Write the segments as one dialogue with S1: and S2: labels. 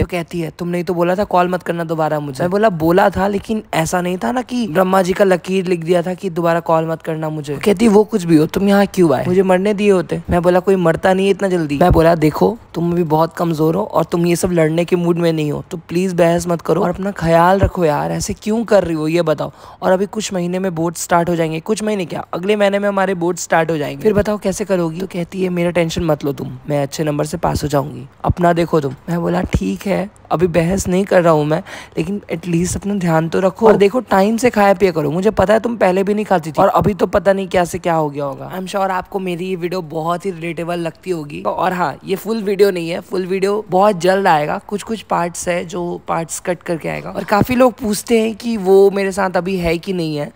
S1: तो कहती है तुमने तो बोला था कॉल मत करना दोबारा मुझे मैं बोला बोला था लेकिन ऐसा नहीं था ना कि ब्रह्मा जी का लकीर लिख दिया था कि दोबारा कॉल मत करना मुझे तो कहती वो कुछ भी हो तुम यहाँ क्यों आए मुझे मरने दिए होते मैं बोला कोई मरता नहीं है इतना जल्दी मैं बोला देखो तुम भी बहुत कमजोर हो और तुम ये सब लड़ने के मूड में नहीं हो तो प्लीज बहस मत करो और अपना ख्याल रखो यार ऐसे क्यों कर रही हो ये बताओ और अभी कुछ महीने में बोर्ड स्टार्ट हो जाएंगे कुछ महीने क्या अगले महीने में हमारे बोर्ड स्टार्ट हो जाएंगे फिर बताओ कैसे करोगी तो कहती है मेरा टेंशन मत लो तुम मैं अच्छे नंबर से पास हो जाऊंगी अपना देखो तुम मैं बोला ठीक है अभी बहस नहीं कर रहा हूँ मैं लेकिन एटलीस्ट अपना ध्यान तो रखो और देखो टाइम से खाया पिया करो मुझे पता है तुम पहले भी नहीं खाती थी और अभी तो पता नहीं क्या से क्या हो गया होगा आई एम श्योर आपको मेरी ये वीडियो बहुत ही रिलेटेबल लगती होगी तो और हाँ ये फुल वीडियो नहीं है फुल वीडियो बहुत जल्द आएगा कुछ कुछ पार्ट है जो पार्ट्स कट करके आएगा और काफ़ी लोग पूछते हैं कि वो मेरे साथ अभी है कि नहीं है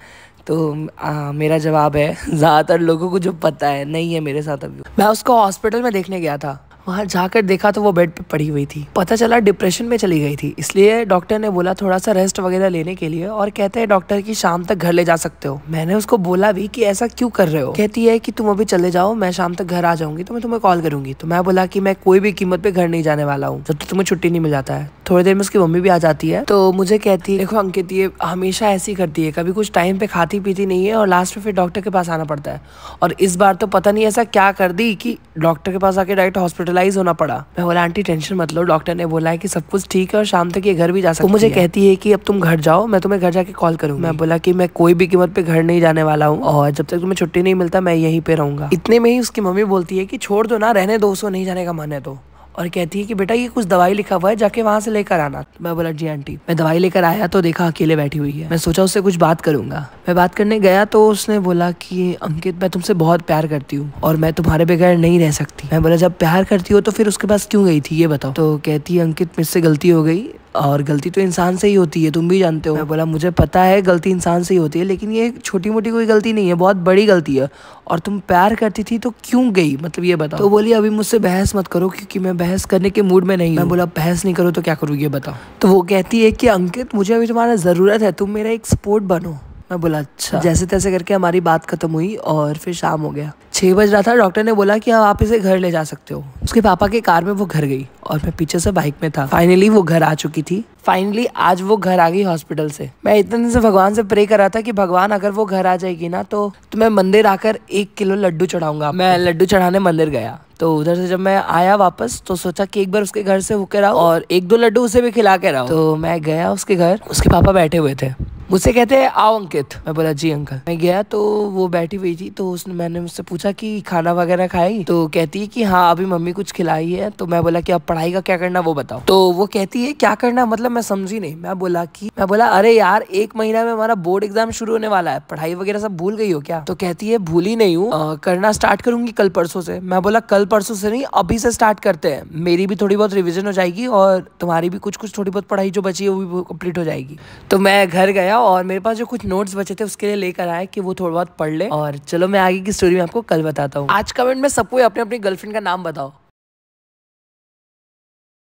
S1: तो आ, मेरा जवाब है ज़्यादातर लोगों को जो पता है नहीं है मेरे साथ अभी मैं उसको हॉस्पिटल में देखने गया था वहाँ जाकर देखा तो वो बेड पर पड़ी हुई थी पता चला डिप्रेशन में चली गई थी इसलिए डॉक्टर ने बोला थोड़ा सा रेस्ट वगैरह लेने के लिए और कहते हैं डॉक्टर की शाम तक घर ले जा सकते हो मैंने उसको बोला भी कि ऐसा क्यों कर रहे हो कहती है कि तुम अभी चले जाओ मैं शाम तक घर आ जाऊंगी तो मैं तुम्हें कॉल करूंगी तो मैं बोला कि मैं कोई भी कीमत पे घर नहीं जाने वाला हूँ जब तो तुम्हें छुट्टी नहीं मिल जाता है थोड़ी देर में उसकी मम्मी भी आ जाती है तो मुझे कहती है देखो अंकित ये हमेशा ऐसी करती है कभी कुछ टाइम पे खाती पीती नहीं है और लास्ट में फिर डॉक्टर के पास आना पड़ता है और इस बार तो पता नहीं ऐसा क्या कर दी कि डॉक्टर के पास आके डायरेक्ट हॉस्पिटलाइज होना पड़ा मैं बोला आंटी टेंशन मत लो डॉक्टर ने बोला है कि सब कुछ ठीक है और शाम तक ये घर भी जा सकती है मुझे कहती है कि अब तुम घर जाओ मैं तुम्हें घर जाके कॉल करूँ मैं बोला की मैं कोई भी कीमत पे घर नहीं जाने वाला हूँ और जब तक तुम्हें छुट्टी नहीं मिलता मैं यहीं पे रहूंगा इतने में ही उसकी मम्मी बोलती है कि छोड़ दो ना रहने दो सो नहीं जाने का मन है तो और कहती है कि बेटा ये कुछ दवाई लिखा हुआ है जाके वहाँ से लेकर आना मैं बोला जी आंटी मैं दवाई लेकर आया तो देखा अकेले बैठी हुई है मैं सोचा उससे कुछ बात करूंगा मैं बात करने गया तो उसने बोला कि अंकित मैं तुमसे बहुत प्यार करती हूँ और मैं तुम्हारे बगैर नहीं रह सकती मैं बोला जब प्यार करती हो तो फिर उसके पास क्यों गई थी ये बताओ तो कहती है अंकित मुझसे गलती हो गई और गलती तो इंसान से ही होती है तुम भी जानते हो मैं बोला मुझे पता है गलती इंसान से ही होती है लेकिन ये छोटी मोटी कोई गलती नहीं है बहुत बड़ी गलती है और तुम प्यार करती थी तो क्यों गई मतलब ये बताओ तो बोली अभी मुझसे बहस मत करो क्योंकि मैं बहस करने के मूड में नहीं मैं बोला बहस नहीं करो तो क्या करूँ ये बताओ तो वो कहती है कि अंकित मुझे अभी तुम्हारा ज़रूरत है तुम मेरा एक सपोर्ट बनो मैं बोला अच्छा जैसे तैसे करके हमारी बात खत्म हुई और फिर शाम हो गया छह बज रहा था डॉक्टर ने बोला कि हाँ, आप इसे घर ले जा सकते हो उसके पापा के कार में वो घर गई और मैं पीछे से बाइक में था फाइनली वो घर आ चुकी थी फाइनली आज वो घर आ गई हॉस्पिटल से मैं इतने दिन से भगवान से प्रे कर रहा था कि भगवान अगर वो घर आ जाएगी ना तो, तो मैं मंदिर आकर एक किलो लड्डू चढ़ाऊंगा मैं लड्डू चढ़ाने मंदिर गया तो उधर से जब मैं आया वापस तो सोचा कि एक बार उसके घर से होकर आओ और एक दो लड्डू उसे भी खिला के आओ तो मैं गया उसके घर उसके पापा बैठे हुए थे मुझसे कहते हैं आओ अंकित मैं बोला जी अंकल मैं गया तो वो बैठी हुई थी तो उसने मैंने मुझसे पूछा कि खाना वगैरह खाई तो कहती है कि हाँ अभी मम्मी कुछ खिलाई है तो मैं बोला कि अब पढ़ाई का क्या करना वो बताओ तो वो कहती है क्या करना मतलब मैं समझी नहीं मैं बोला कि मैं बोला अरे यार एक महीना में हमारा बोर्ड एग्जाम शुरू होने वाला है पढ़ाई वगैरह सब भूल गई हो क्या तो कहती है भूली नहीं हूँ करना स्टार्ट करूंगी कल परसों से मैं बोला कल परसों से नहीं अभी से स्टार्ट करते हैं मेरी भी थोड़ी बहुत रिविजन हो जाएगी और तुम्हारी भी कुछ कुछ थोड़ी बहुत पढ़ाई जो बची है वो भी कम्प्लीट हो जाएगी तो मैं घर गया और मेरे पास जो कुछ नोट्स बचे थे उसके लिए लेकर आए कि वो थोड़ा बहुत पढ़ ले और चलो मैं आगे की स्टोरी में आपको कल बताता हूँ आज कमेंट में सबको अपने अपनी गर्लफ्रेंड का नाम बताओ